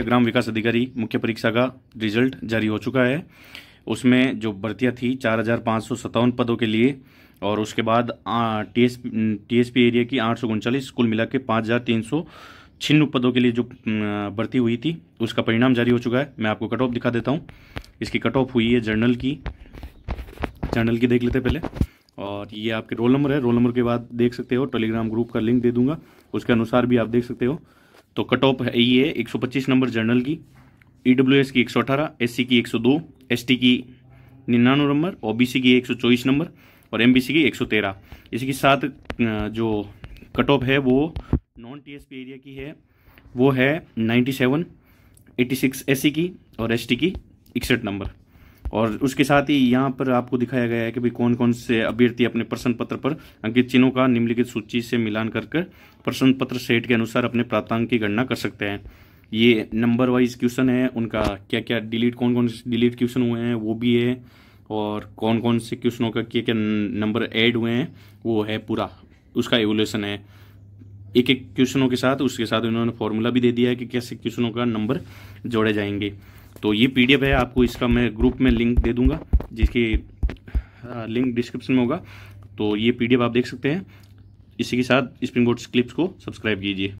ग्राम विकास अधिकारी मुख्य परीक्षा का रिजल्ट जारी हो चुका है उसमें जो भर्तियाँ थी चार हज़ार पाँच सौ सत्तावन पदों के लिए और उसके बाद T S T S P area की आठ सौ उनचालीस कुल मिला के पाँच हज़ार तीन सौ पदों के लिए जो भर्ती हुई थी उसका परिणाम जारी हो चुका है मैं आपको कट ऑफ दिखा देता हूँ इसकी कट ऑफ हुई है जर्नल की जर्नल की देख लेते पहले और ये आपके रोल नंबर है रोल नंबर के बाद देख सकते हो टेलीग्राम ग्रुप का लिंक दे दूंगा उसके अनुसार भी आप देख सकते हो तो कट ऑफ है ये है 125 नंबर जर्नल की ई e की एक सौ अठारह एस की एक सौ दो एस की निन्यानवे नंबर ओ की एक सौ चौबीस नंबर और एम की एक सौ तेरह साथ जो कट ऑफ है वो नॉन टी एरिया की है वो है ninety seven eighty six S की और एस की इकसठ नंबर और उसके साथ ही यहाँ पर आपको दिखाया गया है कि भाई कौन कौन से अभ्यर्थी अपने प्रश्न पत्र पर अंकित चिन्हों का निम्नलिखित सूची से मिलान कर प्रश्न पत्र सेट के अनुसार अपने प्राप्तांक की गणना कर सकते हैं ये नंबर वाइज क्वेश्चन है उनका क्या क्या डिलीट कौन कौन से डिलीट क्वेश्चन हुए हैं वो भी है और कौन कौन से क्वेश्चनों का क्या क्या नंबर ऐड हुए हैं वो है पूरा उसका एवोल्यूशन है एक एक क्वेश्चनों के साथ उसके साथ उन्होंने फॉर्मूला भी दे दिया है कि कैसे क्वेश्चनों का नंबर जोड़े जाएंगे तो ये पी है आपको इसका मैं ग्रुप में लिंक दे दूँगा जिसकी लिंक डिस्क्रिप्शन में होगा तो ये पी आप देख सकते हैं इसी के साथ स्प्रिंग बोर्ड्स क्लिप्स को सब्सक्राइब कीजिए